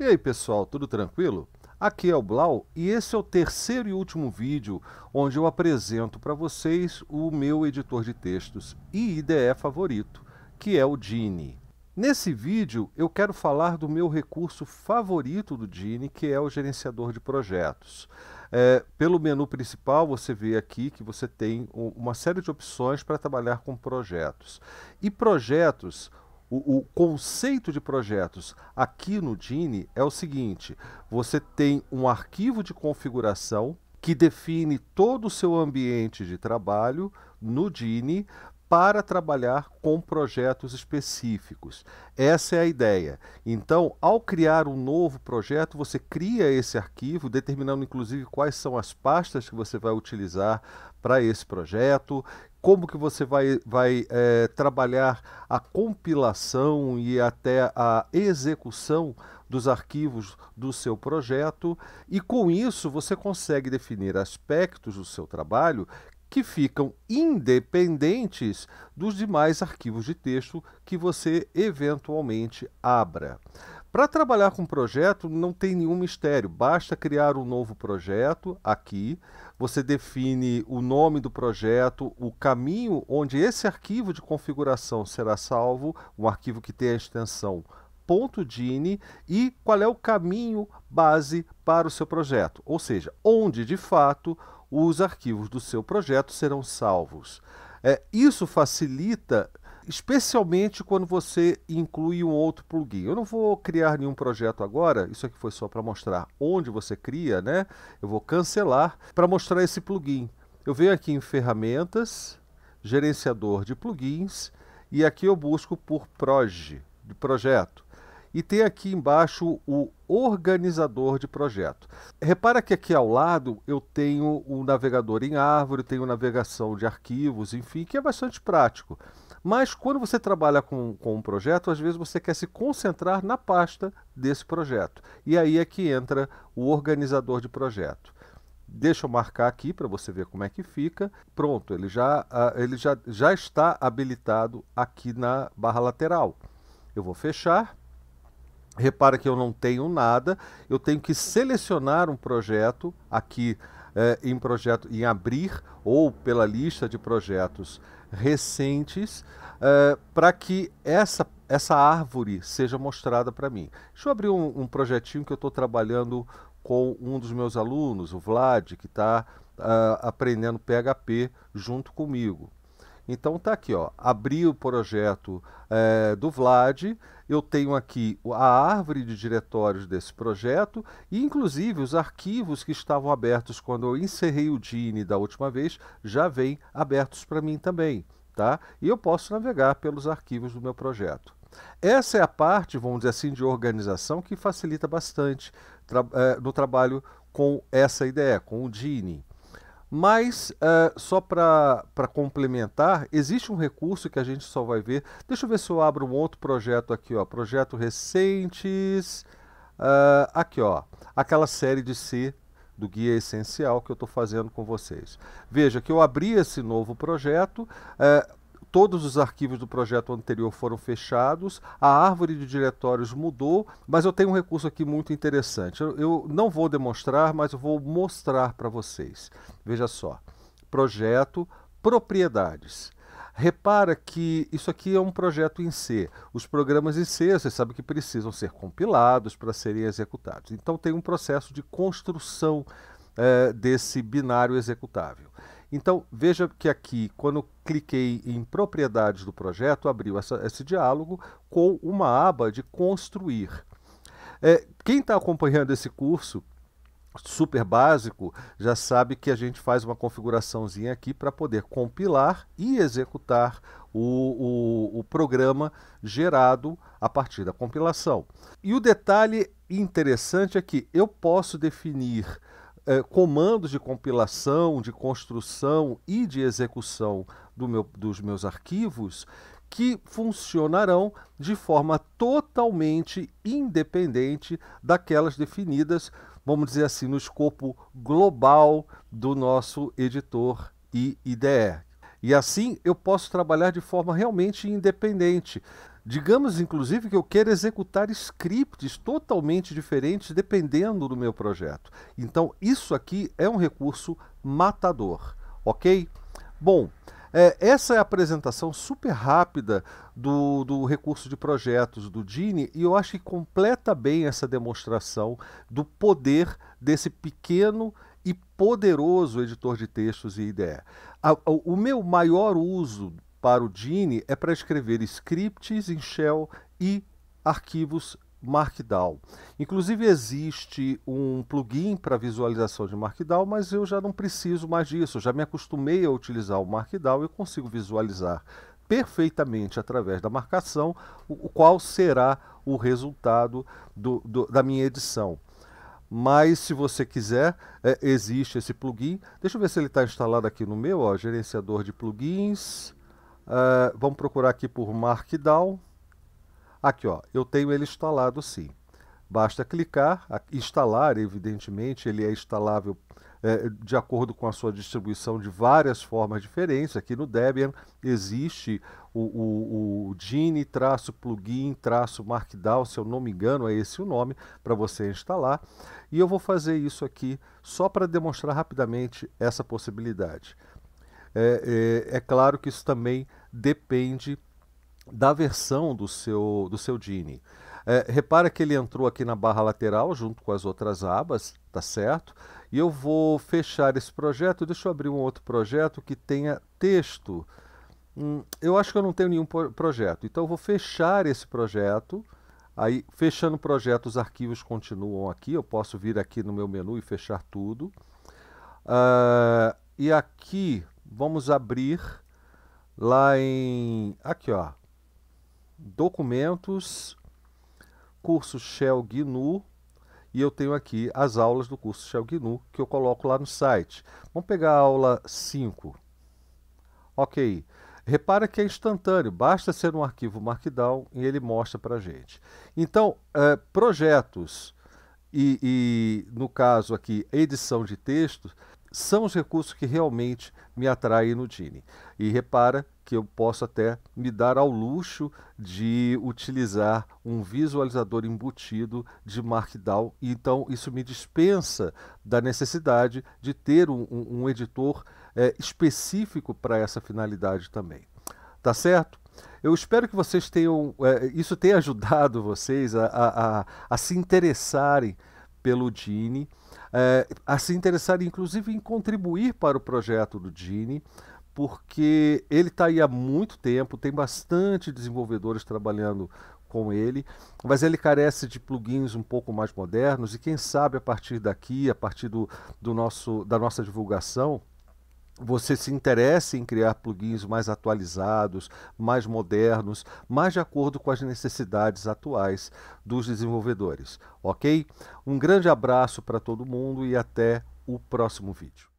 E aí pessoal, tudo tranquilo? Aqui é o Blau e esse é o terceiro e último vídeo onde eu apresento para vocês o meu editor de textos e IDE favorito, que é o Dini. Nesse vídeo eu quero falar do meu recurso favorito do Dini, que é o gerenciador de projetos. É, pelo menu principal você vê aqui que você tem uma série de opções para trabalhar com projetos. E projetos o, o conceito de projetos aqui no Dini é o seguinte: você tem um arquivo de configuração que define todo o seu ambiente de trabalho no Dini para trabalhar com projetos específicos. Essa é a ideia. Então, ao criar um novo projeto, você cria esse arquivo, determinando inclusive quais são as pastas que você vai utilizar para esse projeto como que você vai, vai é, trabalhar a compilação e até a execução dos arquivos do seu projeto e com isso você consegue definir aspectos do seu trabalho que ficam independentes dos demais arquivos de texto que você eventualmente abra. Para trabalhar com projeto não tem nenhum mistério, basta criar um novo projeto aqui, você define o nome do projeto, o caminho onde esse arquivo de configuração será salvo, um arquivo que tem a extensão .dini e qual é o caminho base para o seu projeto, ou seja, onde de fato os arquivos do seu projeto serão salvos. É, isso facilita especialmente quando você inclui um outro plugin. Eu não vou criar nenhum projeto agora, isso aqui foi só para mostrar onde você cria, né? Eu vou cancelar para mostrar esse plugin. Eu venho aqui em ferramentas, gerenciador de plugins e aqui eu busco por proj, de projeto. E tem aqui embaixo o organizador de projeto. Repara que aqui ao lado eu tenho o um navegador em árvore, tenho navegação de arquivos, enfim, que é bastante prático. Mas quando você trabalha com, com um projeto, às vezes você quer se concentrar na pasta desse projeto. E aí é que entra o organizador de projeto. Deixa eu marcar aqui para você ver como é que fica. Pronto, ele já, uh, ele já, já está habilitado aqui na barra lateral. Eu vou fechar. Repara que eu não tenho nada. Eu tenho que selecionar um projeto aqui eh, em projeto, em abrir ou pela lista de projetos recentes, eh, é, para que essa, essa árvore seja mostrada para mim. Deixa eu abrir um, um projetinho que eu estou trabalhando com um dos meus alunos, o Vlad, que está uh, ah, aprendendo PHP junto comigo. Então tá aqui, ó, abri o projeto é, do Vlad, eu tenho aqui a árvore de diretórios desse projeto e inclusive os arquivos que estavam abertos quando eu encerrei o Dini da última vez já vêm abertos para mim também, tá? E eu posso navegar pelos arquivos do meu projeto. Essa é a parte, vamos dizer assim, de organização que facilita bastante tra é, no trabalho com essa ideia, com o Dini. Mas, uh, só para complementar, existe um recurso que a gente só vai ver. Deixa eu ver se eu abro um outro projeto aqui, ó. Projeto recentes. Uh, aqui, ó. Aquela série de C do guia essencial que eu estou fazendo com vocês. Veja que eu abri esse novo projeto. Uh, todos os arquivos do projeto anterior foram fechados, a árvore de diretórios mudou, mas eu tenho um recurso aqui muito interessante. Eu, não vou demonstrar, mas eu vou mostrar para vocês. Veja só, projeto, propriedades. Repara que isso aqui é um projeto em C. Os programas em C, você sabe que precisam ser compilados para serem executados. Então tem um processo de construção eh, desse binário executável. Então, veja que aqui, quando cliquei em propriedades do projeto, abriu essa, esse diálogo com uma aba de construir. É, quem está acompanhando esse curso super básico já sabe que a gente faz uma configuraçãozinha aqui para poder compilar e executar o, o, o programa gerado a partir da compilação. E o detalhe interessante é que eu posso definir eh, comandos de compilação, de construção e de execução do meu, dos meus arquivos que funcionarão de forma totalmente independente daquelas definidas, vamos dizer assim, no escopo global do nosso editor e IDE. E assim eu posso trabalhar de forma realmente independente, Digamos, inclusive, que eu quero executar scripts totalmente diferentes dependendo do meu projeto. Então, isso aqui é um recurso matador, ok? Bom, é, essa é a apresentação super rápida do, do recurso de projetos do Dini e eu acho que completa bem essa demonstração do poder desse pequeno e poderoso editor de textos e IDE. A, a, o meu maior uso para o Gini é para escrever scripts em shell e arquivos Markdown. Inclusive existe um plugin para visualização de Markdown, mas eu já não preciso mais disso, eu já me acostumei a utilizar o Markdown e consigo visualizar perfeitamente através da marcação o, qual será o resultado do, do, da minha edição. Mas se você quiser, é, existe esse plugin. Deixa eu ver se ele está instalado aqui no meu, ó, gerenciador de plugins. Uh, vamos procurar aqui por Markdown. Aqui, ó, eu tenho ele instalado sim. Basta clicar, instalar, evidentemente, ele é instalável é, de acordo com a sua distribuição de várias formas diferentes. Aqui no Debian existe o, o, o Gini traço plugin traço Markdown, se eu não me engano, é esse o nome para você instalar. E eu vou fazer isso aqui só para demonstrar rapidamente essa possibilidade. É, é, é claro que isso também depende da versão do seu, do seu Dini. É, repara que ele entrou aqui na barra lateral junto com as outras abas, tá certo? E eu vou fechar esse projeto, deixa eu abrir um outro projeto que tenha texto. Hum, eu acho que eu não tenho nenhum projeto, então eu vou fechar esse projeto. Aí, fechando o projeto, os arquivos continuam aqui, eu posso vir aqui no meu menu e fechar tudo. Uh, e aqui vamos abrir lá em aqui ó documentos curso Shell GNU e eu tenho aqui as aulas do curso Shell GNU que eu coloco lá no site. Vamos pegar a aula 5. OK. Repara que é instantâneo, basta ser um arquivo Markdown e ele mostra para gente. Então, é, projetos e, e, no caso aqui, edição de textos, são os recursos que realmente me atraem no Tini. E repara que eu posso até me dar ao luxo de utilizar um visualizador embutido de Markdown, então isso me dispensa da necessidade de ter um, um, editor é, específico para essa finalidade também. Tá certo? Eu espero que vocês tenham. É, isso tenha ajudado vocês a, a, a, a se interessarem pelo Dini é, a se interessar, inclusive, em contribuir para o projeto do Gini, porque ele está aí há muito tempo, tem bastante desenvolvedores trabalhando com ele, mas ele carece de plugins um pouco mais modernos e quem sabe a partir daqui, a partir do, do nosso, da nossa divulgação, você se interessa em criar plugins mais atualizados, mais modernos, mais de acordo com as necessidades atuais dos desenvolvedores, ok? Um grande abraço para todo mundo e até o próximo vídeo.